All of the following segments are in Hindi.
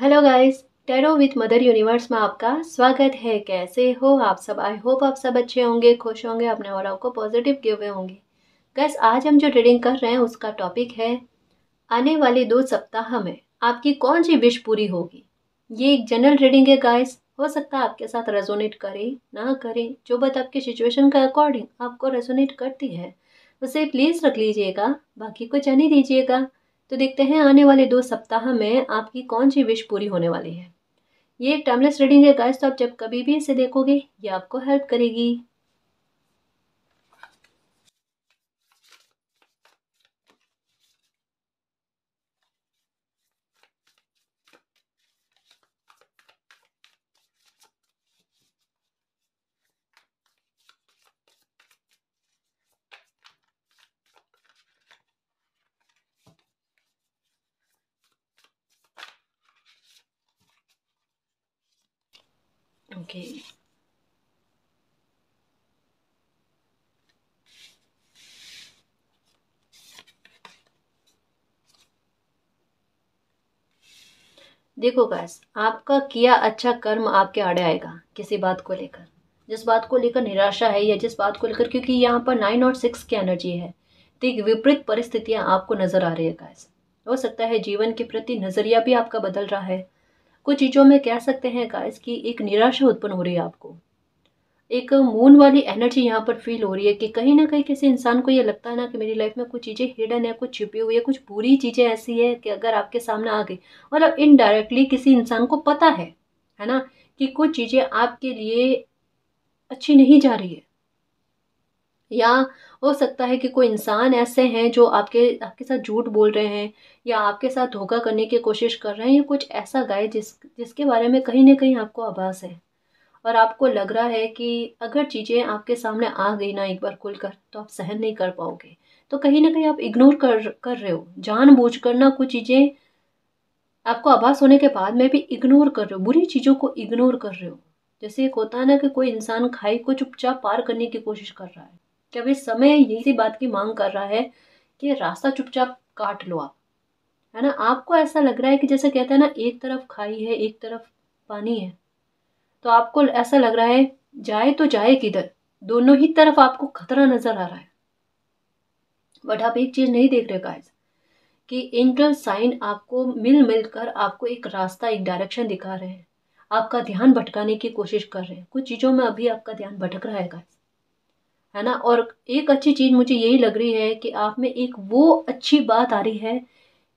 Hello guys tarot with mother universe में आपका स्वागत है कैसे हो आप सब आई होप आप सब अच्छे होंगे खुश होंगे अपने और को पॉजिटिव गिव हुए होंगे गैस आज हम जो रीडिंग कर रहे हैं उसका टॉपिक है आने वाले दो सप्ताह में आपकी कौन सी विश पूरी होगी ये एक जनरल रीडिंग है गाइस हो सकता है आपके साथ रेजोनेट करे ना करे जो बात आपकी सिचुएशन के अकॉर्डिंग आपको रेजोनेट करती है उसे प्लीज़ रख लीजिएगा बाकी को जाने दीजिएगा तो देखते हैं आने वाले दो सप्ताह में आपकी कौन सी विश पूरी होने वाली है ये एक टाइमलेस रीडिंग है गाइस तो आप जब कभी भी इसे देखोगे ये आपको हेल्प करेगी Okay. देखो गैस आपका किया अच्छा कर्म आपके आड़े आएगा किसी बात को लेकर जिस बात को लेकर निराशा है या जिस बात को लेकर क्योंकि यहाँ पर नाइन और सिक्स की एनर्जी है तो एक विपरीत परिस्थितियाँ आपको नजर आ रही है गैस हो सकता है जीवन के प्रति नजरिया भी आपका बदल रहा है कुछ चीज़ों में कह सकते हैं गाइस कि एक निराशा उत्पन्न हो रही है आपको एक मून वाली एनर्जी यहाँ पर फील हो रही है कि कहीं ना कहीं किसी इंसान को ये लगता है ना कि मेरी लाइफ में कुछ चीज़ें हिडन है कुछ छिपी हुई है कुछ बुरी चीज़ें ऐसी है कि अगर आपके सामने आ गई मतलब इनडायरेक्टली किसी इंसान को पता है है ना कि कुछ चीज़ें आपके लिए अच्छी नहीं जा रही है या हो सकता है कि कोई इंसान ऐसे हैं जो आपके आपके साथ झूठ बोल रहे हैं या आपके साथ धोखा करने की कोशिश कर रहे हैं या कुछ ऐसा गाय जिस जिसके बारे में कहीं ना कहीं आपको आभास है और आपको लग रहा है कि अगर चीज़ें आपके सामने आ गई ना एक बार खुल कर तो आप सहन नहीं कर पाओगे तो कहीं ना कहीं आप इग्नोर कर कर रहे हो जानबूझ कर ना कुछ चीज़ें आपको आभास होने के बाद में भी इग्नोर कर रहे हो बुरी चीज़ों को इग्नोर कर रहे हो जैसे एक होता है ना कि कोई इंसान खाई को चुपचाप पार करने की कोशिश कर रहा है कि अभी समय यही सी बात की मांग कर रहा है कि रास्ता चुपचाप काट लो आप है ना आपको ऐसा लग रहा है कि जैसे कहते हैं ना एक तरफ खाई है एक तरफ पानी है तो आपको ऐसा लग रहा है जाए तो जाए किधर दोनों ही तरफ आपको खतरा नजर आ रहा है बट आप एक चीज नहीं देख रहे गाइस कि एंगल साइन आपको मिल मिल कर आपको एक रास्ता एक डायरेक्शन दिखा रहे हैं आपका ध्यान भटकाने की कोशिश कर रहे हैं कुछ चीज़ों में अभी आपका ध्यान भटक रहा है गाइस है ना और एक अच्छी चीज़ मुझे यही लग रही है कि आप में एक वो अच्छी बात आ रही है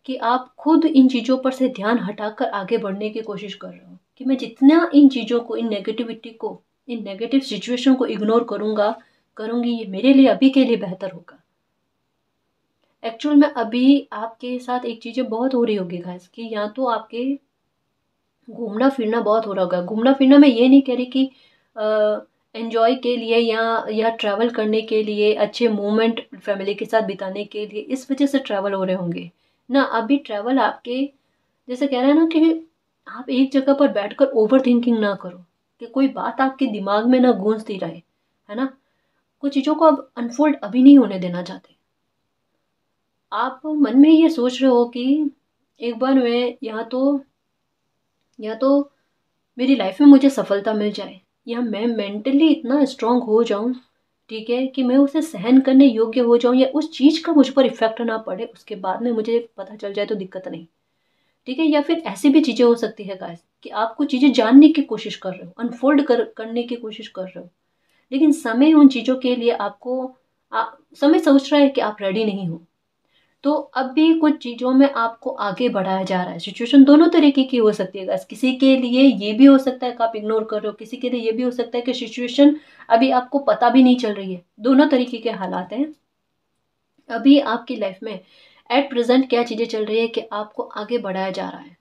कि आप खुद इन चीज़ों पर से ध्यान हटाकर आगे बढ़ने की कोशिश कर रहे हो कि मैं जितना इन चीज़ों को इन नेगेटिविटी को इन नेगेटिव सिचुएशन को इग्नोर करूँगा करूँगी ये मेरे लिए अभी के लिए बेहतर होगा एक्चुअल में अभी आपके साथ एक चीज़ें बहुत हो रही होगी खास कि या तो आपके घूमना फिरना बहुत हो रहा होगा घूमना फिरना मैं ये नहीं कह रही कि आ, एन्जॉय के लिए या या ट्रैवल करने के लिए अच्छे मोमेंट फैमिली के साथ बिताने के लिए इस वजह से ट्रैवल हो रहे होंगे ना अभी ट्रैवल आपके जैसे कह रहे हैं ना कि आप एक जगह पर बैठकर ओवर थिंकिंग ना करो कि कोई बात आपके दिमाग में ना गूंजती रहे है ना कुछ चीज़ों को आप अनफोल्ड अभी नहीं होने देना चाहते आप मन में ये सोच रहे हो कि एक बार मैं या तो या तो मेरी लाइफ में मुझे सफलता मिल जाए या मैं मेंटली इतना स्ट्रांग हो जाऊँ ठीक है कि मैं उसे सहन करने योग्य हो जाऊँ या उस चीज़ का मुझ पर इफेक्ट ना पड़े उसके बाद में मुझे पता चल जाए तो दिक्कत नहीं ठीक है या फिर ऐसी भी चीज़ें हो सकती है गाइस कि आप कुछ चीज़ें जानने की कोशिश कर रहे हो अनफोल्ड कर करने की कोशिश कर रहे हो लेकिन समय उन चीज़ों के लिए आपको आ, समय सोच रहा है कि आप रेडी नहीं हो तो अब भी कुछ चीज़ों में आपको आगे बढ़ाया जा रहा है सिचुएशन दोनों तरीके की हो सकती है किसी के लिए ये भी हो सकता है कि आप इग्नोर कर रहे हो किसी के लिए ये भी हो सकता है कि सिचुएशन अभी आपको पता भी नहीं चल रही है दोनों तरीके के हालात हैं अभी आपकी लाइफ में एट प्रेजेंट क्या चीज़ें चल रही है कि आपको आगे बढ़ाया जा रहा है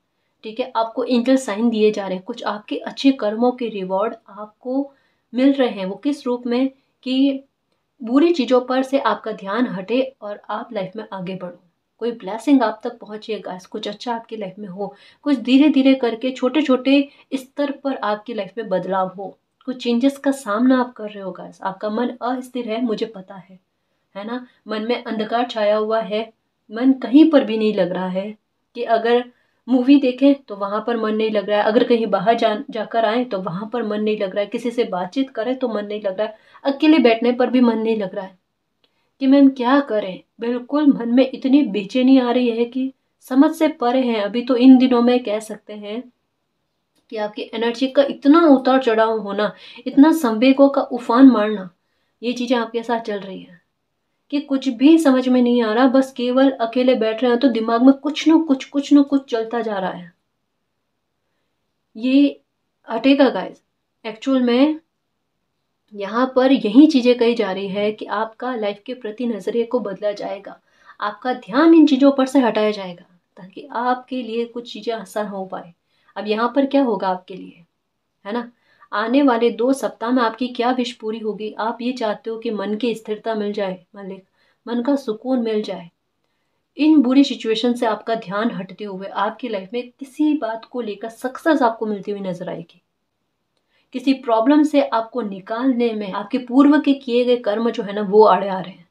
ठीक है आपको एंजल साइन दिए जा रहे हैं कुछ आपके अच्छे कर्मों के रिवॉर्ड आपको मिल रहे हैं वो किस रूप में कि बुरी चीज़ों पर से आपका ध्यान हटे और आप लाइफ में आगे बढ़ो कोई ब्लैसिंग आप तक पहुँचे गाइस कुछ अच्छा आपकी लाइफ में हो कुछ धीरे धीरे करके छोटे छोटे स्तर पर आपकी लाइफ में बदलाव हो कुछ चेंजेस का सामना आप कर रहे हो गाइस आपका मन अस्थिर है मुझे पता है है ना मन में अंधकार छाया हुआ है मन कहीं पर भी नहीं लग रहा है कि अगर मूवी देखें तो वहाँ पर मन नहीं लग रहा है अगर कहीं बाहर जा जाकर आए तो वहाँ पर मन नहीं लग रहा है किसी से बातचीत करें तो मन नहीं लग रहा है अकेले बैठने पर भी मन नहीं लग रहा है कि मैम क्या करें बिल्कुल मन में इतनी बेचैनी आ रही है कि समझ से परे हैं अभी तो इन दिनों में कह सकते हैं कि आपकी एनर्जी का इतना उतार चढ़ाव होना इतना संवेगों का उफान मारना ये चीज़ें आपके साथ चल रही हैं कि कुछ भी समझ में नहीं आ रहा बस केवल अकेले बैठ रहे हैं तो दिमाग में कुछ न कुछ कुछ न कुछ चलता जा रहा है ये हटेगा गाइस एक्चुअल में यहाँ पर यही चीज़ें कही जा रही है कि आपका लाइफ के प्रति नज़रिए को बदला जाएगा आपका ध्यान इन चीज़ों पर से हटाया जाएगा ताकि आपके लिए कुछ चीज़ें आसान हो पाए अब यहाँ पर क्या होगा आपके लिए है ना आने वाले दो सप्ताह में आपकी क्या विश पूरी होगी आप ये चाहते हो कि मन की स्थिरता मिल जाए मालिक मन का सुकून मिल जाए इन बुरी सिचुएशन से आपका ध्यान हटते हुए आपकी लाइफ में किसी बात को लेकर सक्सेस आपको मिलती हुई नजर आएगी किसी प्रॉब्लम से आपको निकालने में आपके पूर्व के किए गए कर्म जो है ना वो आड़े आ रहे हैं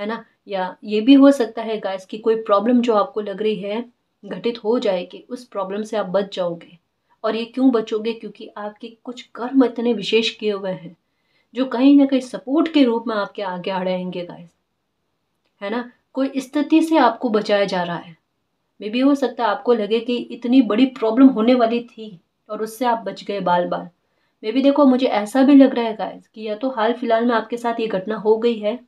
है ना या ये भी हो सकता है गाइस कि कोई प्रॉब्लम जो आपको लग रही है घटित हो जाएगी उस प्रॉब्लम से आप बच जाओगे और ये क्यों बचोगे क्योंकि आपके कुछ कर्म इतने विशेष किए हुए हैं जो कहीं ना कहीं सपोर्ट के रूप में आपके आगे आ रहेंगे गाइस है ना कोई स्थिति से आपको बचाया जा रहा है मे भी हो सकता है आपको लगे कि इतनी बड़ी प्रॉब्लम होने वाली थी और उससे आप बच गए बाल बाल मे भी देखो मुझे ऐसा भी लग रहा है गाइस कि या तो हाल फिलहाल में आपके साथ ये घटना हो गई है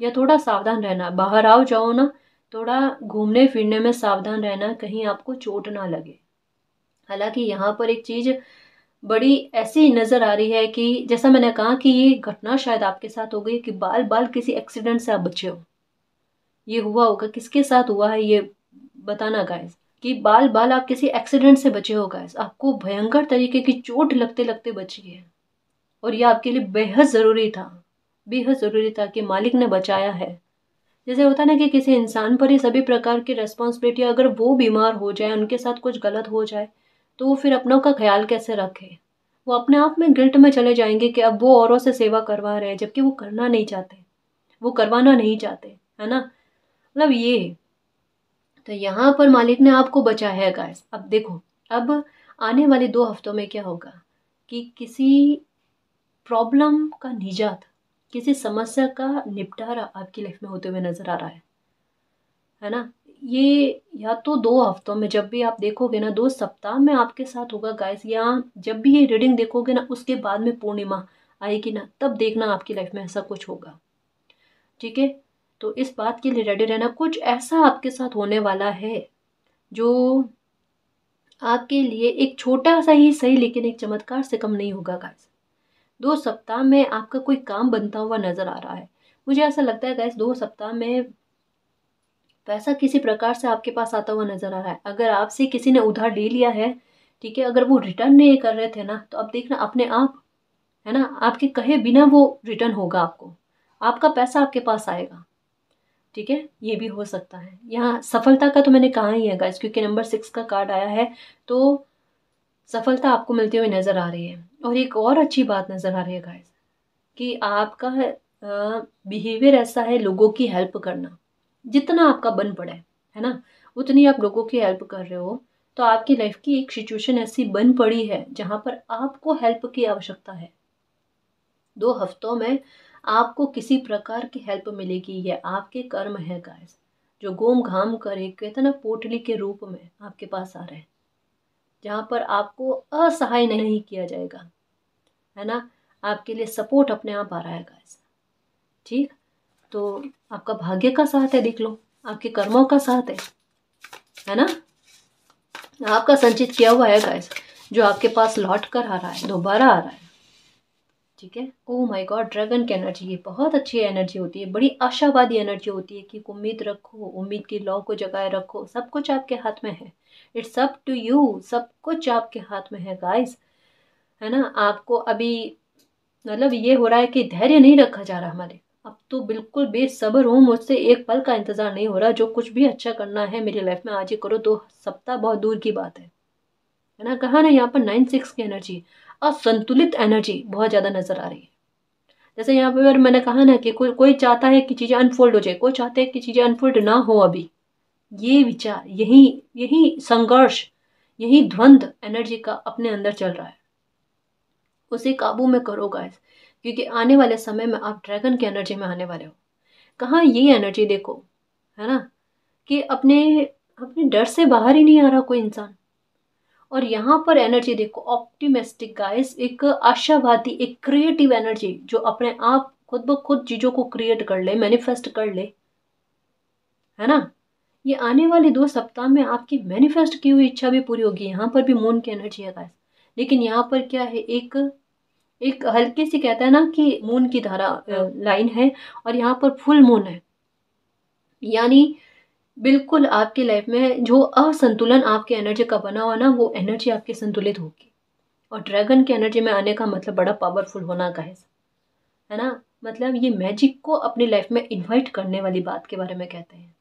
या थोड़ा सावधान रहना बाहर आओ जाओ ना थोड़ा घूमने फिरने में सावधान रहना कहीं आपको चोट ना लगे हालांकि यहाँ पर एक चीज़ बड़ी ऐसी नज़र आ रही है कि जैसा मैंने कहा कि ये घटना शायद आपके साथ हो गई कि बाल बाल किसी एक्सीडेंट से आप बचे हो ये हुआ होगा किसके साथ हुआ है ये बताना गाइस कि बाल बाल आप किसी एक्सीडेंट से बचे हो गाइस आपको भयंकर तरीके की चोट लगते लगते बची है और यह आपके लिए बेहद ज़रूरी था बेहद ज़रूरी था कि मालिक ने बचाया है जैसे होता ना कि किसी इंसान पर ही सभी प्रकार की रिस्पॉन्सिबिलिटी अगर वो बीमार हो जाए उनके साथ कुछ गलत हो जाए तो वो फिर अपनों का ख्याल कैसे रखे वो अपने आप में गिल्ट में चले जाएंगे कि अब वो औरों से सेवा करवा रहे हैं जबकि वो करना नहीं चाहते वो करवाना नहीं चाहते है ना मतलब ये तो यहाँ पर मालिक ने आपको बचाया है गाइस अब देखो अब आने वाले दो हफ्तों में क्या होगा कि किसी प्रॉब्लम का निजात किसी समस्या का निपटारा आपकी लाइफ में होते हुए नज़र आ रहा है है ना ये या तो दो हफ्तों में जब भी आप देखोगे ना दो सप्ताह में आपके साथ होगा गाइस या जब भी ये रीडिंग देखोगे ना उसके बाद में पूर्णिमा आएगी ना तब देखना आपकी लाइफ में ऐसा कुछ होगा ठीक है तो इस बात के लिए रेडी रहना कुछ ऐसा आपके साथ होने वाला है जो आपके लिए एक छोटा सा ही सही लेकिन एक चमत्कार से कम नहीं होगा गाइस दो सप्ताह में आपका कोई काम बनता हुआ नज़र आ रहा है मुझे ऐसा लगता है गैस दो सप्ताह में पैसा किसी प्रकार से आपके पास आता हुआ नजर आ रहा है अगर आपसे किसी ने उधार ले लिया है ठीक है अगर वो रिटर्न नहीं कर रहे थे ना तो अब देखना अपने आप है ना आपके कहे बिना वो रिटर्न होगा आपको आपका पैसा आपके पास आएगा ठीक है ये भी हो सकता है यहाँ सफलता का तो मैंने कहा ही है गाइस क्योंकि नंबर सिक्स का कार्ड आया है तो सफलता आपको मिलती हुई नज़र आ रही है और एक और अच्छी बात नज़र आ रही है गाइस कि आपका बिहेवियर ऐसा है लोगों की हेल्प करना जितना आपका बन पड़ा है है ना उतनी आप लोगों की हेल्प कर रहे हो तो आपकी लाइफ की एक सिचुएशन ऐसी बन पड़ी है जहाँ पर आपको हेल्प की आवश्यकता है दो हफ्तों में आपको किसी प्रकार की हेल्प मिलेगी यह आपके कर्म है गाइस जो गोम घाम करे कहते ना पोटली के रूप में आपके पास आ रहे हैं जहाँ पर आपको असहाय नहीं किया जाएगा है ना आपके लिए सपोर्ट अपने आप आ रहा है गाइस ठीक तो आपका भाग्य का साथ है देख लो आपके कर्मों का साथ है है ना आपका संचित किया हुआ है गाइस जो आपके पास लौट कर आ रहा है दोबारा आ रहा है ठीक है ओ माय गॉड ड्रैगन की एनर्जी ये बहुत अच्छी एनर्जी होती है बड़ी आशावादी एनर्जी होती है कि उम्मीद रखो उम्मीद की लॉ को जगाए रखो सब कुछ आपके हाथ में है इट्स अप टू यू सब कुछ आपके हाथ में है गाइस है ना आपको अभी मतलब ये हो रहा है कि धैर्य नहीं रखा जा रहा हमारे अब तो बिल्कुल बेसब्र हूँ मुझसे एक पल का इंतज़ार नहीं हो रहा जो कुछ भी अच्छा करना है मेरी लाइफ में आज ही करो दो सप्ताह बहुत दूर की बात है है ना कहा ना यहाँ पर नाइन सिक्स की एनर्जी असंतुलित एनर्जी बहुत ज़्यादा नज़र आ रही है जैसे यहाँ पर मैंने कहा ना कि कोई कोई चाहता है कि चीज़ें अनफोल्ड हो जाए कोई चाहते हैं कि चीज़ें अनफोल्ड ना हो अभी ये विचार यही यही संघर्ष यही द्वंद्व एनर्जी का अपने अंदर चल रहा है उसे काबू में करो गाइस क्योंकि आने वाले समय में आप ड्रैगन की एनर्जी में आने वाले हो कहाँ ये एनर्जी देखो है ना कि अपने अपने डर से बाहर ही नहीं आ रहा कोई इंसान और यहाँ पर एनर्जी देखो ऑप्टिमिस्टिक गाइस एक आशावादी एक क्रिएटिव एनर्जी जो अपने आप खुद ब खुद चीज़ों को क्रिएट कर ले मैनिफेस्ट कर ले है ना ये आने वाले दो सप्ताह में आपकी मैनिफेस्ट की हुई इच्छा भी पूरी होगी यहाँ पर भी मून की एनर्जी है गाइस लेकिन यहाँ पर क्या है एक एक हल्की सी कहता है ना कि मून की धारा लाइन है और यहाँ पर फुल मून है यानी बिल्कुल आपके लाइफ में जो असंतुलन आपके एनर्जी का बना हुआ ना वो एनर्जी आपकी संतुलित होगी और ड्रैगन के एनर्जी में आने का मतलब बड़ा पावरफुल होना का है है ना मतलब ये मैजिक को अपनी लाइफ में इन्वाइट करने वाली बात के बारे में कहते हैं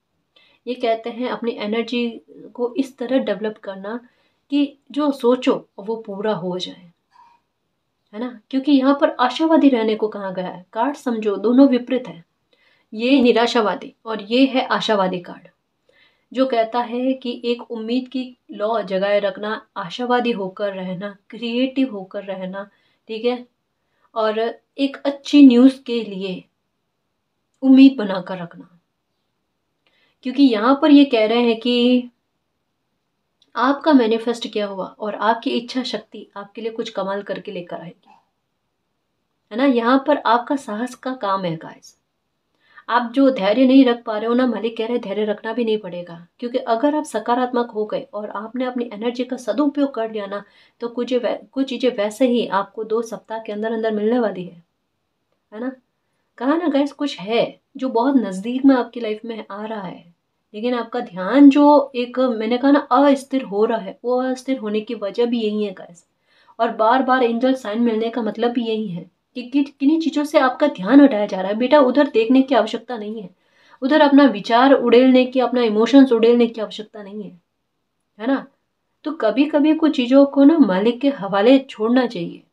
ये कहते हैं अपनी एनर्जी को इस तरह डेवलप करना कि जो सोचो वो पूरा हो जाए है ना क्योंकि यहाँ पर आशावादी रहने को कहा गया है कार्ड समझो दोनों विपरीत है ये निराशावादी और ये है आशावादी कार्ड जो कहता है कि एक उम्मीद की लॉ जगाए रखना आशावादी होकर रहना क्रिएटिव होकर रहना ठीक है और एक अच्छी न्यूज़ के लिए उम्मीद बनाकर रखना क्योंकि यहाँ पर ये कह रहे हैं कि आपका मैनिफेस्ट क्या हुआ और आपकी इच्छा शक्ति आपके लिए कुछ कमाल करके लेकर आएगी है ना यहाँ पर आपका साहस का काम है गाइस आप जो धैर्य नहीं रख पा रहे हो ना मालिक कह रहे हैं धैर्य रखना भी नहीं पड़ेगा क्योंकि अगर आप सकारात्मक हो गए और आपने अपनी एनर्जी का सदुपयोग कर लिया ना तो कुछ कुछ चीज़ें वैसे ही आपको दो सप्ताह के अंदर अंदर मिलने वाली है है ना कहा ना गैस कुछ है जो बहुत नज़दीक में आपकी लाइफ में आ रहा है लेकिन आपका ध्यान जो एक मैंने कहा ना अस्थिर हो रहा है वो अस्थिर होने की वजह भी यही है गैस और बार बार एंजल साइन मिलने का मतलब भी यही है कि किन्हीं चीज़ों से आपका ध्यान हटाया जा रहा है बेटा उधर देखने की आवश्यकता नहीं है उधर अपना विचार उड़ेलने की अपना इमोशंस उड़ेलने की आवश्यकता नहीं है है ना तो कभी कभी कुछ चीज़ों को ना मालिक के हवाले छोड़ना चाहिए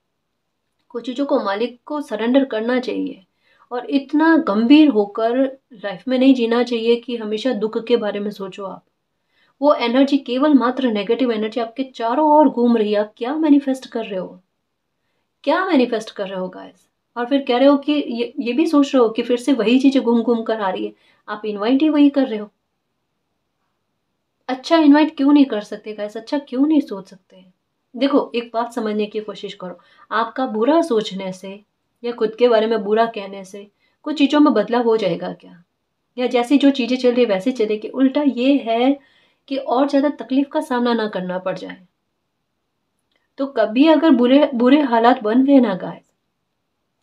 कुछ चीज़ों को मालिक को सरेंडर करना चाहिए और इतना गंभीर होकर लाइफ में नहीं जीना चाहिए कि हमेशा दुख के बारे में सोचो आप वो एनर्जी केवल मात्र नेगेटिव एनर्जी आपके चारों ओर घूम रही है आप क्या मैनिफेस्ट कर रहे हो क्या मैनिफेस्ट कर रहे हो गाइस और फिर कह रहे हो कि ये ये भी सोच रहे हो कि फिर से वही चीज़ें घूम घूम कर आ रही है आप इन्वाइट ही वही कर रहे हो अच्छा इन्वाइट क्यों नहीं कर सकते गाइस अच्छा क्यों नहीं सोच सकते देखो एक बात समझने की कोशिश करो आपका बुरा सोचने से या खुद के बारे में बुरा कहने से कुछ चीज़ों में बदलाव हो जाएगा क्या या जैसी जो चीज़ें चल रही वैसे चलेगी उल्टा ये है कि और ज़्यादा तकलीफ़ का सामना ना करना पड़ जाए तो कभी अगर बुरे बुरे हालात बन गए ना गाय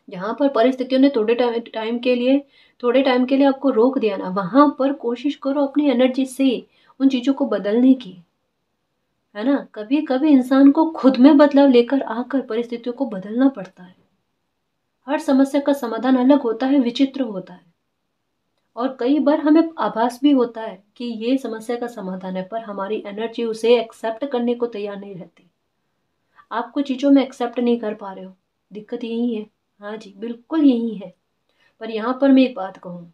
जहाँ पर परिस्थितियों ने थोड़े टाइम टाइम के लिए थोड़े टाइम के लिए आपको रोक दिया ना वहाँ पर कोशिश करो अपनी एनर्जी से उन चीज़ों को बदलने की है ना कभी कभी इंसान को खुद में बदलाव लेकर आकर परिस्थितियों को बदलना पड़ता है हर समस्या का समाधान अलग होता है विचित्र होता है और कई बार हमें आभास भी होता है कि ये समस्या का समाधान है पर हमारी एनर्जी उसे एक्सेप्ट करने को तैयार नहीं रहती आप कुछ चीज़ों में एक्सेप्ट नहीं कर पा रहे हो दिक्कत यही है हाँ जी बिल्कुल यही है पर यहाँ पर मैं एक बात कहूँ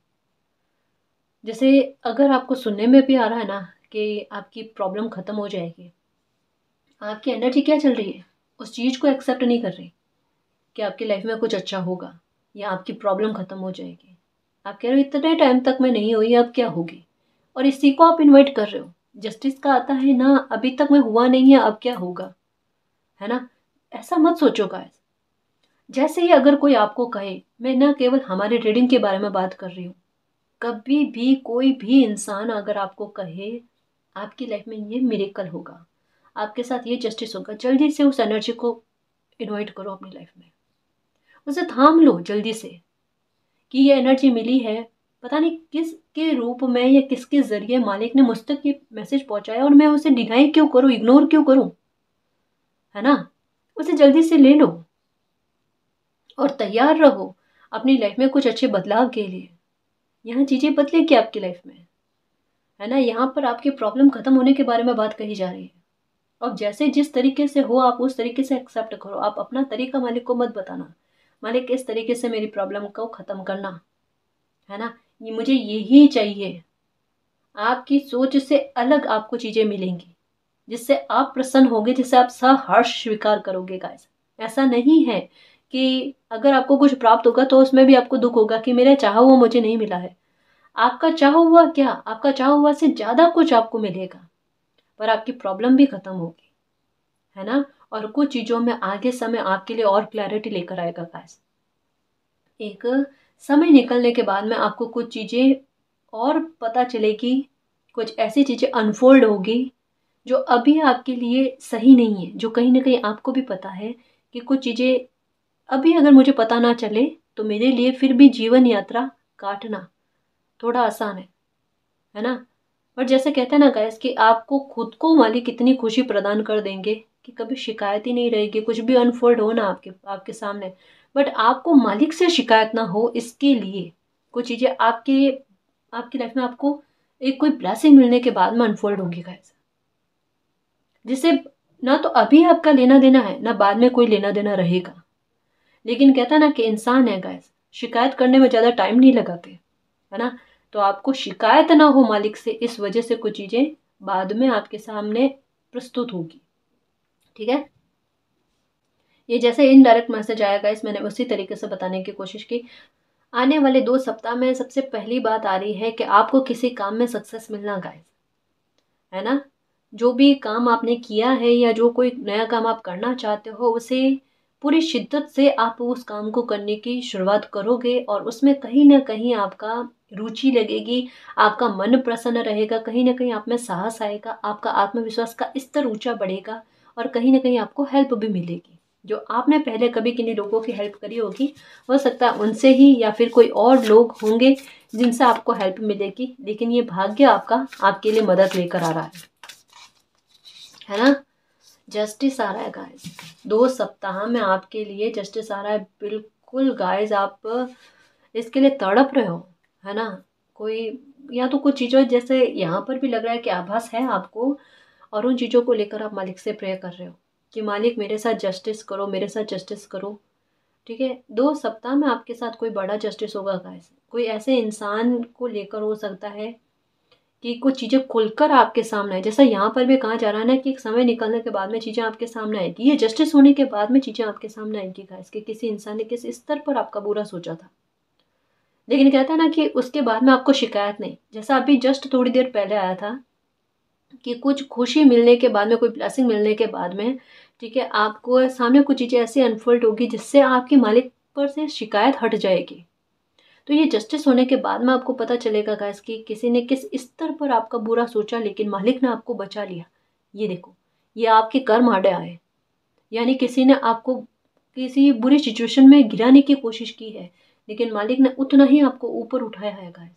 जैसे अगर आपको सुनने में भी आ रहा है ना कि आपकी प्रॉब्लम ख़त्म हो जाएगी आपकी एनर्जी क्या चल रही है उस चीज़ को एक्सेप्ट नहीं कर रही कि आपकी लाइफ में कुछ अच्छा होगा या आपकी प्रॉब्लम ख़त्म हो जाएगी आप कह रहे हो इतने टाइम तक मैं नहीं हुई अब क्या होगी और इसी को आप इन्वाइट कर रहे हो जस्टिस का आता है ना अभी तक मैं हुआ नहीं है अब क्या होगा है ना ऐसा मत सोचो गाइस जैसे ही अगर कोई आपको कहे मैं ना केवल हमारे रीडिंग के बारे में बात कर रही हूँ कभी भी कोई भी इंसान अगर आपको कहे आपकी लाइफ में ये मेरेकल होगा आपके साथ ये जस्टिस होगा जल्दी से उस एनर्जी को इन्वाइट करो अपनी लाइफ में उसे थाम लो जल्दी से कि ये एनर्जी मिली है पता नहीं किस के रूप में या किसके ज़रिए मालिक ने मुझ तक ये मैसेज पहुंचाया और मैं उसे डिनाई क्यों करूँ इग्नोर क्यों करूँ है ना उसे जल्दी से ले लो और तैयार रहो अपनी लाइफ में कुछ अच्छे बदलाव के लिए यहाँ चीज़ें बदलेगी आपकी लाइफ में है ना यहाँ पर आपकी प्रॉब्लम ख़त्म होने के बारे में बात कही जा रही है अब जैसे जिस तरीके से हो आप उस तरीके से एक्सेप्ट करो आप अपना तरीका मालिक को मत बताना मालिक इस तरीके से मेरी प्रॉब्लम को ख़त्म करना है ना ये मुझे यही चाहिए आपकी सोच से अलग आपको चीज़ें मिलेंगी जिससे आप प्रसन्न होंगे जिससे आप सहर्ष स्वीकार करोगे गाइस ऐसा नहीं है कि अगर आपको कुछ प्राप्त होगा तो उसमें भी आपको दुख होगा कि मेरा चाहा हुआ मुझे नहीं मिला है आपका चाह हुआ क्या आपका चाह हुआ से ज़्यादा कुछ आपको मिलेगा पर आपकी प्रॉब्लम भी ख़त्म होगी है ना और कुछ चीज़ों में आगे समय आपके लिए और क्लैरिटी लेकर आएगा गाइस एक समय निकलने के बाद में आपको कुछ चीज़ें और पता चलेगी कुछ ऐसी चीज़ें अनफोल्ड होगी जो अभी आपके लिए सही नहीं है जो कहीं ना कहीं आपको भी पता है कि कुछ चीज़ें अभी अगर मुझे पता ना चले तो मेरे लिए फिर भी जीवन यात्रा काटना थोड़ा आसान है है ना पर जैसे कहते हैं ना गैस कि आपको खुद को मालिक कितनी खुशी प्रदान कर देंगे कि कभी शिकायत ही नहीं रहेगी कुछ भी अनफोल्ड हो ना आपके आपके सामने बट आपको मालिक से शिकायत ना हो इसके लिए कुछ चीज़ें आपके आपकी लाइफ में आपको एक कोई ब्लैसिंग मिलने के बाद में अनफोल्ड होंगी गाइस जिसे ना तो अभी आपका लेना देना है ना बाद में कोई लेना देना रहेगा लेकिन कहता ना कि इंसान है गाइस शिकायत करने में ज़्यादा टाइम नहीं लगाते है ना तो आपको शिकायत ना हो मालिक से इस वजह से कुछ चीज़ें बाद में आपके सामने प्रस्तुत होगी ठीक है ये जैसे इनडायरेक्ट मैसेज आएगा इस मैंने उसी तरीके से बताने की कोशिश की आने वाले दो सप्ताह में सबसे पहली बात आ रही है कि आपको किसी काम में सक्सेस मिलना गाइस है ना जो भी काम आपने किया है या जो कोई नया काम आप करना चाहते हो उसे पूरी शिद्दत से आप उस काम को करने की शुरुआत करोगे और उसमें कहीं ना कहीं आपका रुचि लगेगी आपका मन प्रसन्न रहेगा कहीं ना कहीं आप में साहस आएगा आपका आत्मविश्वास का स्तर ऊंचा बढ़ेगा और कहीं ना कहीं आपको हेल्प भी मिलेगी जो आपने पहले कभी किन्हीं लोगों की हेल्प करी होगी हो सकता है उनसे ही या फिर कोई और लोग होंगे जिनसे आपको हेल्प मिलेगी लेकिन ये भाग्य आपका आपके लिए मदद लेकर आ रहा है है ना जस्टिस आ रहा है गाइस दो सप्ताह में आपके लिए जस्टिस आ रहा है बिल्कुल गाइस आप इसके लिए तड़प रहे हो है ना कोई या तो कुछ चीज़ों जैसे यहाँ पर भी लग रहा है कि आभास है आपको और उन चीज़ों को लेकर आप मालिक से प्रेयर कर रहे हो कि मालिक मेरे साथ जस्टिस करो मेरे साथ जस्टिस करो ठीक है दो सप्ताह में आपके साथ कोई बड़ा जस्टिस होगा गाइस कोई ऐसे इंसान को लेकर हो सकता है कि कुछ चीज़ें खुलकर आपके सामने आए जैसा यहाँ पर भी कहा जा रहा है ना कि एक समय निकलने के बाद में चीज़ें आपके सामने आएंगी ये जस्टिस होने के बाद में चीज़ें आपके सामने आएंगी गाइस कि किसी इंसान ने किस स्तर पर आपका बुरा सोचा था लेकिन कहता है ना कि उसके बाद में आपको शिकायत नहीं जैसा अभी जस्ट थोड़ी देर पहले आया था कि कुछ खुशी मिलने के बाद में कोई ब्लैसिंग मिलने के बाद में ठीक है आपको सामने कुछ चीज़ें ऐसी अनफोल्ड होगी जिससे आपके मालिक पर से शिकायत हट जाएगी तो ये जस्टिस होने के बाद में आपको पता चलेगा गैस कि किसी ने किस स्तर पर आपका बुरा सोचा लेकिन मालिक ने आपको बचा लिया ये देखो ये आपके कर्म आड़े आए यानी किसी ने आपको किसी बुरी सिचुएशन में गिराने की कोशिश की है लेकिन मालिक ने उतना ही आपको ऊपर उठाया है गैस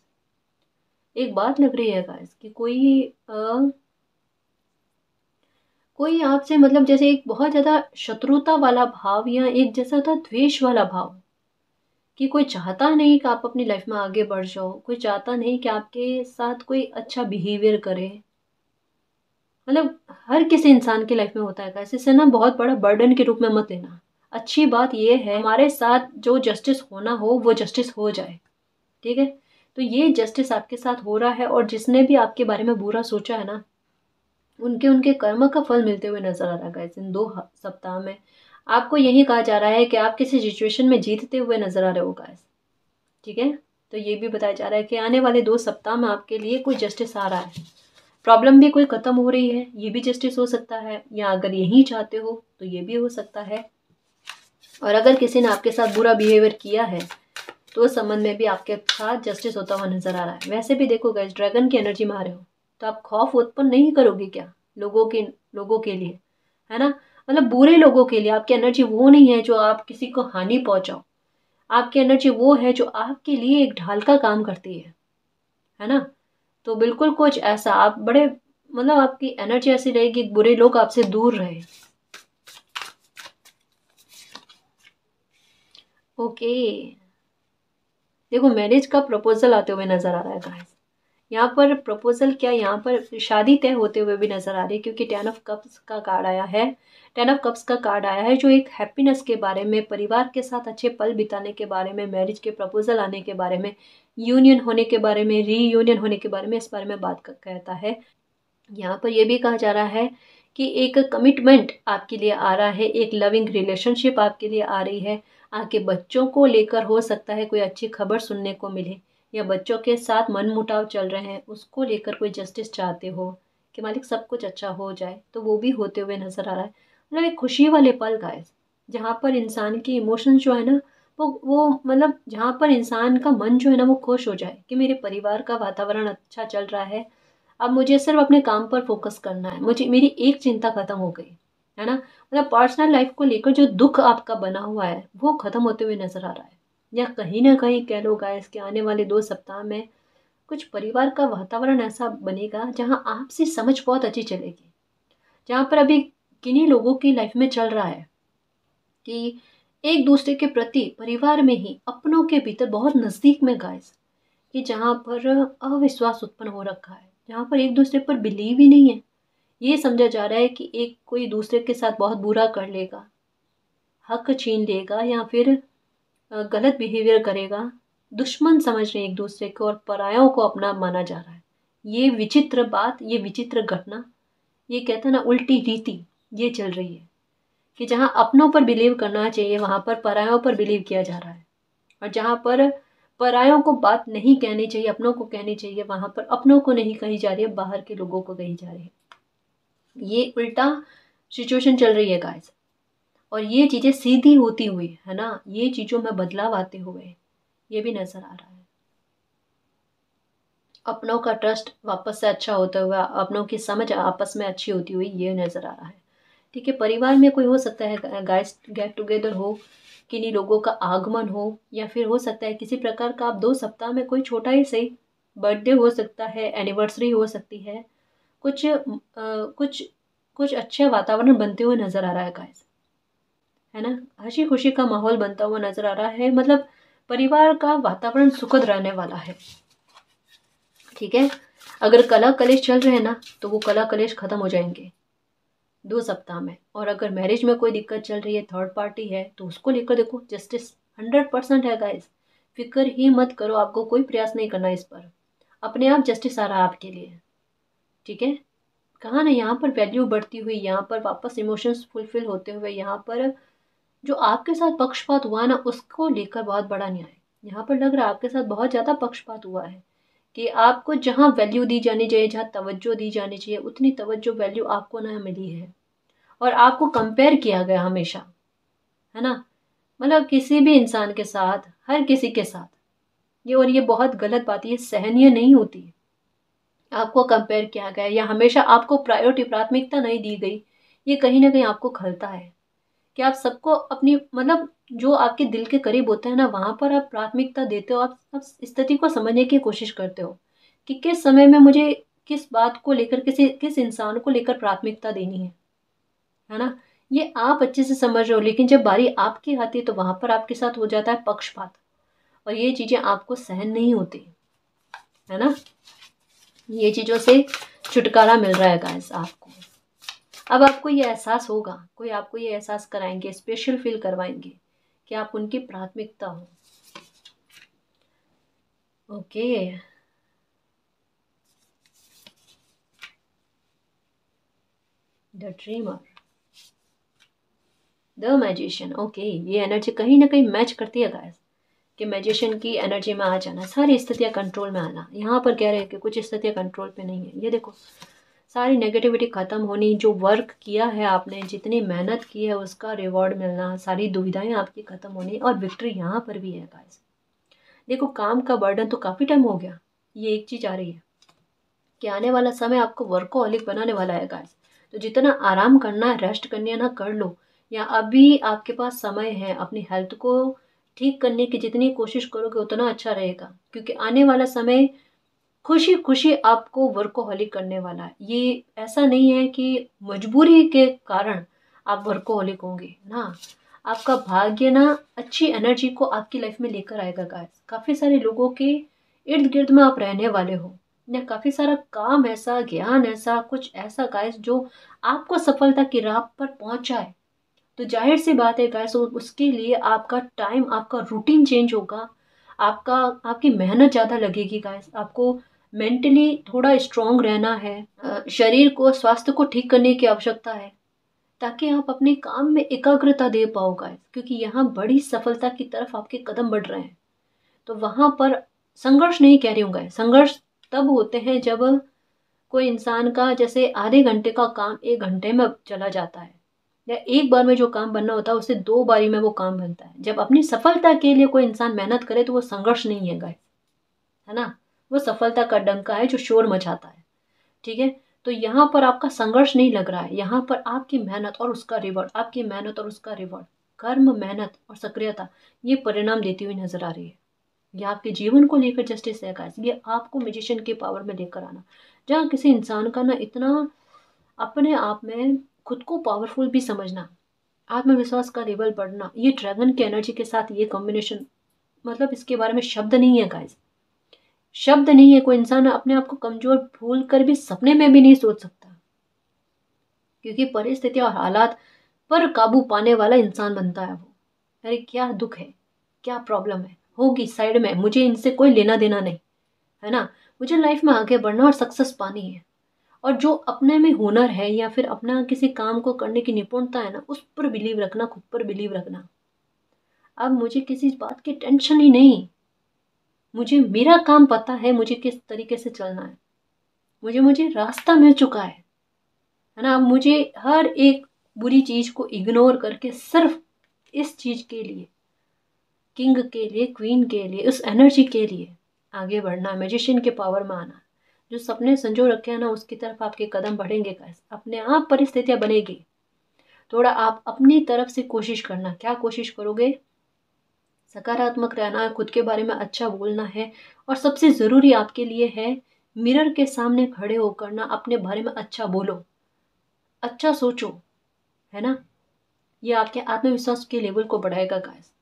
एक बात लग रही है गैस कि कोई आ, कोई आपसे मतलब जैसे एक बहुत ज़्यादा शत्रुता वाला भाव या एक जैसा था द्वेष वाला भाव कि कोई चाहता नहीं कि आप अपनी लाइफ में आगे बढ़ जाओ कोई चाहता नहीं कि आपके साथ कोई अच्छा बिहेवियर करे मतलब हर किसी इंसान की लाइफ में होता है कैसे से ना बहुत बड़ा बर्डन के रूप में मत लेना अच्छी बात यह है हमारे साथ जो जस्टिस होना हो वो जस्टिस हो जाए ठीक है तो ये जस्टिस आपके साथ हो रहा है और जिसने भी आपके बारे में बुरा सोचा है ना उनके उनके कर्म का फल मिलते हुए नजर आ रहा है इन दो सप्ताह में आपको यही कहा जा रहा है कि आप किसी सिचुएशन में जीतते हुए नजर आ रहे हो गाइस ठीक है तो ये भी बताया जा रहा है कि आने वाले दो सप्ताह में आपके लिए कोई जस्टिस आ रहा है प्रॉब्लम भी कोई ख़त्म हो रही है ये भी जस्टिस हो सकता है या अगर यही चाहते हो तो ये भी हो सकता है और अगर किसी ने आपके साथ बुरा बिहेवियर किया है तो उस संबंध में भी आपके साथ जस्टिस होता हुआ नजर आ रहा है वैसे भी देखो गैस ड्रैगन की एनर्जी में आ रहे हो तो आप खौफ उत्पन्न नहीं करोगे क्या लोगों के लोगों के लिए है ना मतलब बुरे लोगों के लिए आपकी एनर्जी वो नहीं है जो आप किसी को हानि पहुंचाओ आपकी एनर्जी वो है जो आपके लिए एक ढाल का काम करती है है ना तो बिल्कुल कुछ ऐसा आप बड़े मतलब आपकी एनर्जी ऐसी रहेगी बुरे लोग आपसे दूर रहे ओके देखो मैरिज का प्रपोजल आते हुए नजर आ रहा है गाइस यहाँ पर प्रपोजल क्या यहाँ पर शादी तय होते हुए भी नज़र आ रही है क्योंकि टेन ऑफ कप्स का कार्ड आया है टेन ऑफ कप्स का कार्ड आया है जो एक हैप्पीनेस के बारे में परिवार के साथ अच्छे पल बिताने के बारे में मैरिज के प्रपोजल आने के बारे में यूनियन होने के बारे में रीयूनियन होने के बारे में इस बारे में बात कहता है यहाँ पर यह भी कहा जा रहा है कि एक कमिटमेंट आपके लिए आ रहा है एक लविंग रिलेशनशिप आपके लिए आ रही है आपके बच्चों को लेकर हो सकता है कोई अच्छी खबर सुनने को मिले या बच्चों के साथ मन मुटाव चल रहे हैं उसको लेकर कोई जस्टिस चाहते हो कि मालिक सब कुछ अच्छा हो जाए तो वो भी होते हुए नज़र आ रहा है मतलब एक खुशी वाले पल है जहाँ पर इंसान की इमोशन जो है ना वो वो मतलब जहाँ पर इंसान का मन जो है ना वो खुश हो जाए कि मेरे परिवार का वातावरण अच्छा चल रहा है अब मुझे सिर्फ अपने काम पर फोकस करना है मुझे मेरी एक चिंता ख़त्म हो गई है ना मतलब पर्सनल लाइफ को लेकर जो दुख आपका बना हुआ है वो ख़त्म होते हुए नज़र आ रहा है या कहीं ना कहीं कह लो गाइस कि आने वाले दो सप्ताह में कुछ परिवार का वातावरण ऐसा बनेगा जहाँ आपसी समझ बहुत अच्छी चलेगी जहाँ पर अभी किन्हीं लोगों की लाइफ में चल रहा है कि एक दूसरे के प्रति परिवार में ही अपनों के भीतर बहुत नज़दीक में गाइस कि जहाँ पर अविश्वास उत्पन्न हो रखा है जहाँ पर एक दूसरे पर बिलीव ही नहीं है ये समझा जा रहा है कि एक कोई दूसरे के साथ बहुत बुरा कर लेगा हक छीन लेगा या फिर गलत बिहेवियर करेगा दुश्मन समझ रहे हैं एक दूसरे को और परायों को अपना माना जा रहा है ये विचित्र बात ये विचित्र घटना ये कहते हैं ना उल्टी रीति ये चल रही है कि जहाँ अपनों पर बिलीव करना चाहिए वहाँ पर परायों पर बिलीव किया जा रहा है और जहाँ पर परायों को बात नहीं कहनी चाहिए अपनों को कहनी चाहिए वहाँ पर अपनों को नहीं कही जा रही है बाहर के लोगों को कही जा रही है ये उल्टा सिचुएशन चल रही है गाइस और ये चीज़ें सीधी होती हुई है ना ये चीज़ों में बदलाव आते हुए ये भी नज़र आ रहा है अपनों का ट्रस्ट वापस से अच्छा होता हुआ अपनों की समझ आपस में अच्छी होती हुई ये नज़र आ रहा है ठीक है परिवार में कोई हो सकता है गाइस गेट टुगेदर हो किन्हीं लोगों का आगमन हो या फिर हो सकता है किसी प्रकार का आप दो सप्ताह में कोई छोटा ही सही बर्थडे हो सकता है एनिवर्सरी हो सकती है कुछ आ, कुछ कुछ अच्छे वातावरण बनते हुए नज़र आ रहा है गाइस है ना हंसी खुशी का माहौल बनता हुआ नजर आ रहा है मतलब परिवार का वातावरण सुखद रहने वाला है ठीक है अगर कला कलेश चल रहे हैं ना तो वो कला कलेश खत्म हो जाएंगे दो सप्ताह में और अगर मैरिज में कोई दिक्कत चल रही है थर्ड पार्टी है तो उसको लेकर देखो जस्टिस हंड्रेड परसेंट है गाइस फिक्र ही मत करो आपको कोई प्रयास नहीं करना इस पर अपने आप जस्टिस आ रहा है आपके लिए ठीक है कहा ना यहाँ पर वैल्यू बढ़ती हुई यहाँ पर वापस इमोशंस फुलफिल होते हुए यहाँ पर जो आपके साथ पक्षपात हुआ ना उसको लेकर बहुत बड़ा न्याय यहाँ पर लग रहा है आपके साथ बहुत ज़्यादा पक्षपात हुआ है कि आपको जहाँ वैल्यू दी जानी चाहिए जहाँ तवज्जो दी जानी चाहिए उतनी तवज्जो वैल्यू आपको ना मिली है और आपको कंपेयर किया गया हमेशा है ना मतलब किसी भी इंसान के साथ हर किसी के साथ ये और ये बहुत गलत बात है ये सहनीय नहीं होती आपको कंपेयर किया गया या हमेशा आपको प्रायोरिटी प्राथमिकता नहीं दी गई ये कहीं ना कहीं आपको खलता है कि आप सबको अपनी मतलब जो आपके दिल के करीब होते हैं ना वहाँ पर आप प्राथमिकता देते हो आप सब स्थिति को समझने की कोशिश करते हो कि किस समय में मुझे किस बात को लेकर किसी किस इंसान को लेकर प्राथमिकता देनी है है ना ये आप अच्छे से समझ रहे हो लेकिन जब बारी आपकी आती है तो वहाँ पर आपके साथ हो जाता है पक्षपात और ये चीज़ें आपको सहन नहीं होती है ना ये चीज़ों से छुटकारा मिल रहा है गाइस आपको अब आपको ये एहसास होगा कोई आपको ये एहसास कराएंगे स्पेशल फील करवाएंगे कि आप उनकी प्राथमिकता हो okay the dreamer the magician okay ये एनर्जी कहीं ना कहीं मैच करती है गाय कि मैजिशियन की एनर्जी में आ जाना सारी स्थितियां कंट्रोल में आना यहाँ पर कह रहे हैं कि कुछ स्थितियां कंट्रोल पे नहीं है ये देखो सारी नेगेटिविटी ख़त्म होनी जो वर्क किया है आपने जितनी मेहनत की है उसका रिवॉर्ड मिलना सारी दुविधाएं आपकी ख़त्म होनी और विक्ट्री यहाँ पर भी है गाइस देखो काम का बर्डन तो काफ़ी टाइम हो गया ये एक चीज़ आ रही है कि आने वाला समय आपको वर्कोहलिक बनाने वाला है गाइस तो जितना आराम करना है रेस्ट करनी है ना कर लो या अभी आपके पास समय है अपनी हेल्थ को ठीक करने की जितनी कोशिश करोगे उतना अच्छा रहेगा क्योंकि आने वाला समय खुशी खुशी आपको वर्कोहॉलिक करने वाला है ये ऐसा नहीं है कि मजबूरी के कारण आप वर्कोहलिक होंगे ना आपका भाग्य ना अच्छी एनर्जी को आपकी लाइफ में लेकर आएगा गाइस काफ़ी सारे लोगों के इर्द गिर्द में आप रहने वाले हो या काफ़ी सारा काम ऐसा ज्ञान ऐसा कुछ ऐसा गाइस जो आपको सफलता की राह पर पहुंचाए तो जाहिर सी बात है गाइस उसके लिए आपका टाइम आपका रूटीन चेंज होगा आपका आपकी मेहनत ज़्यादा लगेगी गाइस आपको मेंटली थोड़ा स्ट्रांग रहना है शरीर को स्वास्थ्य को ठीक करने की आवश्यकता है ताकि आप अपने काम में एकाग्रता दे पाओगे क्योंकि यहाँ बड़ी सफलता की तरफ आपके कदम बढ़ रहे हैं तो वहाँ पर संघर्ष नहीं कह रही हूँ गाय संघर्ष तब होते हैं जब कोई इंसान का जैसे आधे घंटे का काम एक घंटे में चला जाता है या एक बार में जो काम बनना होता है उसे दो बारी में वो काम बनता है जब अपनी सफलता के लिए कोई इंसान मेहनत करे तो वो संघर्ष नहीं है गाय है ना वो सफलता का डंका है जो शोर मचाता है ठीक है तो यहाँ पर आपका संघर्ष नहीं लग रहा है यहाँ पर आपकी मेहनत और उसका रिवॉर्ड आपकी मेहनत और उसका रिवॉर्ड कर्म मेहनत और सक्रियता ये परिणाम देती हुई नजर आ रही है यह आपके जीवन को लेकर जस्टिस है गाइस ये आपको मेजिशियन के पावर में लेकर आना जहाँ किसी इंसान का ना इतना अपने आप में खुद को पावरफुल भी समझना आत्मविश्वास का लेवल बढ़ना ये ड्रैगन की एनर्जी के साथ ये कॉम्बिनेशन मतलब इसके बारे में शब्द नहीं है गाइज़ शब्द नहीं है कोई इंसान अपने आप को कमजोर भूल कर भी सपने में भी नहीं सोच सकता क्योंकि परिस्थितियां और हालात पर काबू पाने वाला इंसान बनता है वो अरे क्या दुख है क्या प्रॉब्लम है होगी साइड में मुझे इनसे कोई लेना देना नहीं है ना मुझे लाइफ में आगे बढ़ना और सक्सेस पानी है और जो अपने में हुनर है या फिर अपना किसी काम को करने की निपुणता है ना उस पर बिलीव रखना खुद पर बिलीव रखना अब मुझे किसी बात की टेंशन ही नहीं मुझे मेरा काम पता है मुझे किस तरीके से चलना है मुझे मुझे रास्ता मिल चुका है है ना अब मुझे हर एक बुरी चीज़ को इग्नोर करके सिर्फ इस चीज़ के लिए किंग के लिए क्वीन के लिए उस एनर्जी के लिए आगे बढ़ना है मेजिशियन के पावर में आना जो सपने संजो रखे हैं ना उसकी तरफ आपके कदम बढ़ेंगे कैसे अपने आप परिस्थितियाँ बनेगी थोड़ा आप अपनी तरफ से कोशिश करना क्या कोशिश करोगे सकारात्मक रहना है खुद के बारे में अच्छा बोलना है और सबसे ज़रूरी आपके लिए है मिरर के सामने खड़े होकर ना अपने बारे में अच्छा बोलो अच्छा सोचो है ना ये आपके आत्मविश्वास के लेवल को बढ़ाएगा गाइस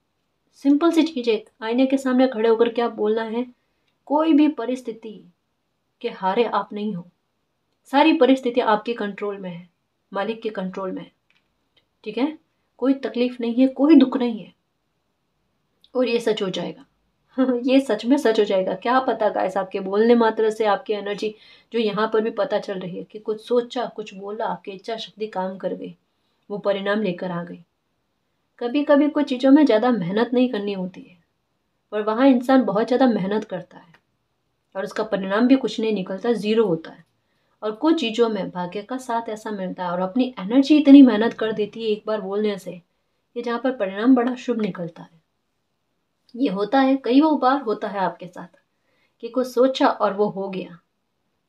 सिंपल सी चीज़ें आईने के सामने खड़े होकर क्या बोलना है कोई भी परिस्थिति के हारे आप नहीं हो सारी परिस्थिति आपके कंट्रोल में है मालिक के कंट्रोल में है ठीक है कोई तकलीफ नहीं है कोई दुख नहीं है और ये सच हो जाएगा ये सच में सच हो जाएगा क्या पता ऐसा आपके बोलने मात्र से आपकी एनर्जी जो यहाँ पर भी पता चल रही है कि कुछ सोचा कुछ बोला आपकी इच्छा शक्ति काम कर गई वो परिणाम लेकर आ गई कभी कभी कुछ चीज़ों में ज़्यादा मेहनत नहीं करनी होती है पर वहाँ इंसान बहुत ज़्यादा मेहनत करता है और उसका परिणाम भी कुछ नहीं निकलता ज़ीरो होता है और कुछ चीज़ों में भाग्य का साथ ऐसा मिलता है और अपनी एनर्जी इतनी मेहनत कर देती है एक बार बोलने से कि जहाँ पर परिणाम बड़ा शुभ निकलता है ये होता है कई वो बार होता है आपके साथ कि कुछ सोचा और वो हो गया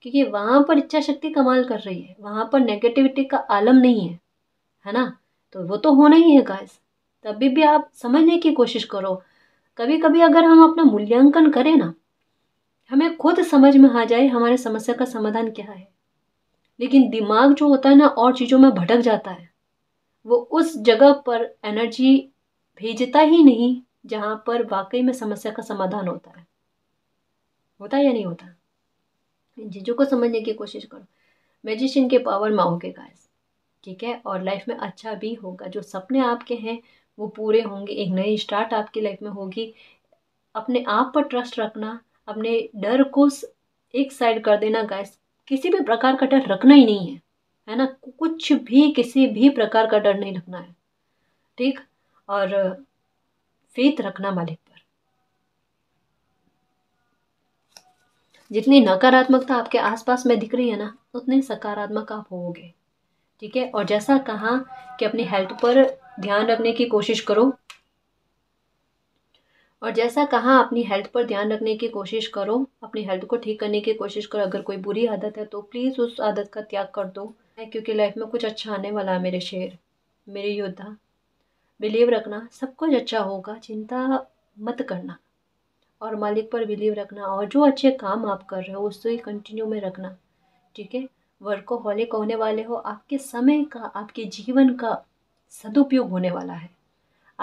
क्योंकि वहाँ पर इच्छा शक्ति कमाल कर रही है वहाँ पर नेगेटिविटी का आलम नहीं है है ना तो वो तो होना ही है गाइस तभी भी आप समझने की कोशिश करो कभी कभी अगर हम अपना मूल्यांकन करें ना हमें खुद समझ में आ जाए हमारे समस्या का समाधान क्या है लेकिन दिमाग जो होता है ना और चीज़ों में भटक जाता है वो उस जगह पर एनर्जी भेजता ही नहीं जहाँ पर वाकई में समस्या का समाधान होता है होता है या नहीं होता इन चीज़ों को समझने की कोशिश करो मेजिशियन के पावर में होंगे गाइस ठीक है और लाइफ में अच्छा भी होगा जो सपने आपके हैं वो पूरे होंगे एक नई स्टार्ट आपकी लाइफ में होगी अपने आप पर ट्रस्ट रखना अपने डर को एक साइड कर देना गाइस किसी भी प्रकार का डर रखना ही नहीं है है ना कुछ भी किसी भी प्रकार का डर नहीं रखना है ठीक और फेत रखना मालिक पर जितनी नकारात्मकता आपके आसपास में दिख रही है ना उतनी सकारात्मक आप होंगे ठीक है और जैसा कहा कि अपनी हेल्थ पर ध्यान रखने की कोशिश करो और जैसा कहा अपनी हेल्थ पर ध्यान रखने की कोशिश करो अपनी हेल्थ को ठीक करने की कोशिश करो अगर कोई बुरी आदत है तो प्लीज़ उस आदत का त्याग कर दो क्योंकि लाइफ में कुछ अच्छा आने वाला है मेरे शेर मेरे योद्धा बिलीव रखना सब कुछ अच्छा होगा चिंता मत करना और मालिक पर बिलीव रखना और जो अच्छे काम आप कर रहे हो उसको ही कंटिन्यू में रखना ठीक है वर्कोहॉलिक होने वाले हो आपके समय का आपके जीवन का सदुपयोग होने वाला है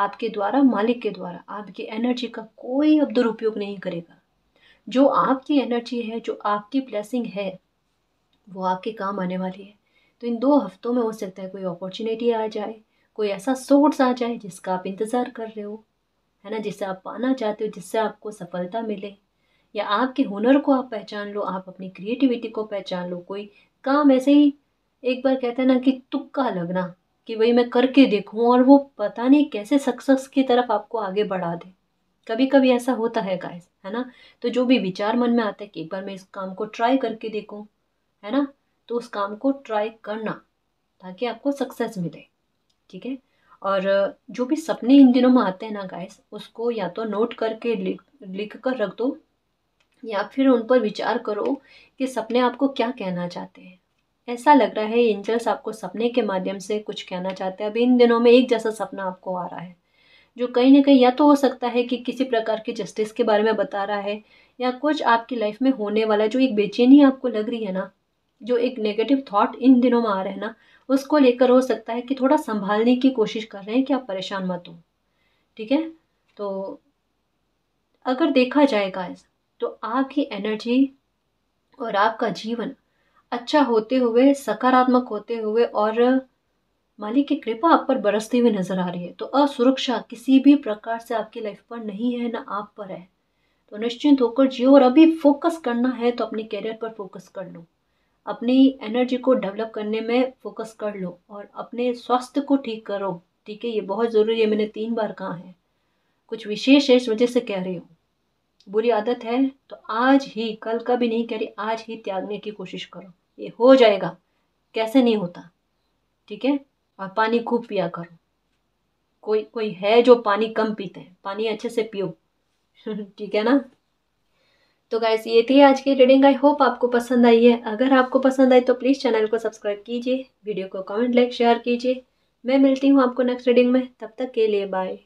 आपके द्वारा मालिक के द्वारा आपकी एनर्जी का कोई अब दुरुपयोग नहीं करेगा जो आपकी एनर्जी है जो आपकी ब्लेसिंग है वो आपके काम आने वाली है तो इन दो हफ्तों में हो सकता है कोई अपॉर्चुनिटी आ जाए कोई ऐसा सोर्स आ जाए जिसका आप इंतज़ार कर रहे हो है ना जिसे आप पाना चाहते हो जिससे आपको सफलता मिले या आपके हुनर को आप पहचान लो आप अपनी क्रिएटिविटी को पहचान लो कोई काम ऐसे ही एक बार कहते हैं ना कि तुक्का लगना कि भाई मैं करके देखूं और वो पता नहीं कैसे सक्सेस की तरफ आपको आगे बढ़ा दे कभी कभी ऐसा होता है गाइस है ना तो जो भी विचार मन में आता है कि एक बार मैं इस काम को ट्राई करके देखूं है ना तो उस काम को ट्राई करना ताकि आपको सक्सेस मिले ठीक है और जो भी सपने इन दिनों में आते हैं ना गाइस उसको या तो नोट करके लिख लिख कर रख दो या फिर उन पर विचार करो कि सपने आपको क्या कहना चाहते हैं ऐसा लग रहा है एंजल्स आपको सपने के माध्यम से कुछ कहना चाहते हैं अब इन दिनों में एक जैसा सपना आपको आ रहा है जो कहीं ना कहीं या तो हो सकता है कि किसी प्रकार की जस्टिस के बारे में बता रहा है या कुछ आपकी लाइफ में होने वाला जो एक बेचैनी आपको लग रही है ना जो एक नेगेटिव थॉट इन दिनों में आ रहा है ना उसको लेकर हो सकता है कि थोड़ा संभालने की कोशिश कर रहे हैं कि आप परेशान मत हो ठीक है तो अगर देखा जाए गाइस तो आपकी एनर्जी और आपका जीवन अच्छा होते हुए सकारात्मक होते हुए और मालिक की कृपा आप पर बरसती हुई नजर आ रही है तो असुरक्षा किसी भी प्रकार से आपकी लाइफ पर नहीं है ना आप पर है तो निश्चिंत होकर जियो और अभी फोकस करना है तो अपने कैरियर पर फोकस कर लो अपनी एनर्जी को डेवलप करने में फोकस कर लो और अपने स्वास्थ्य को ठीक करो ठीक है ये बहुत ज़रूरी है मैंने तीन बार कहा है कुछ विशेष है इस वजह से कह रही हूँ बुरी आदत है तो आज ही कल का भी नहीं कह रही आज ही त्यागने की कोशिश करो ये हो जाएगा कैसे नहीं होता ठीक है और पानी खूब पिया करो कोई कोई है जो पानी कम पीते हैं पानी अच्छे से पियो ठीक है ना तो गाइज ये थी आज की रीडिंग आई होप आपको पसंद आई है अगर आपको पसंद आई तो प्लीज़ चैनल को सब्सक्राइब कीजिए वीडियो को कमेंट लाइक शेयर कीजिए मैं मिलती हूँ आपको नेक्स्ट रीडिंग में तब तक के लिए बाय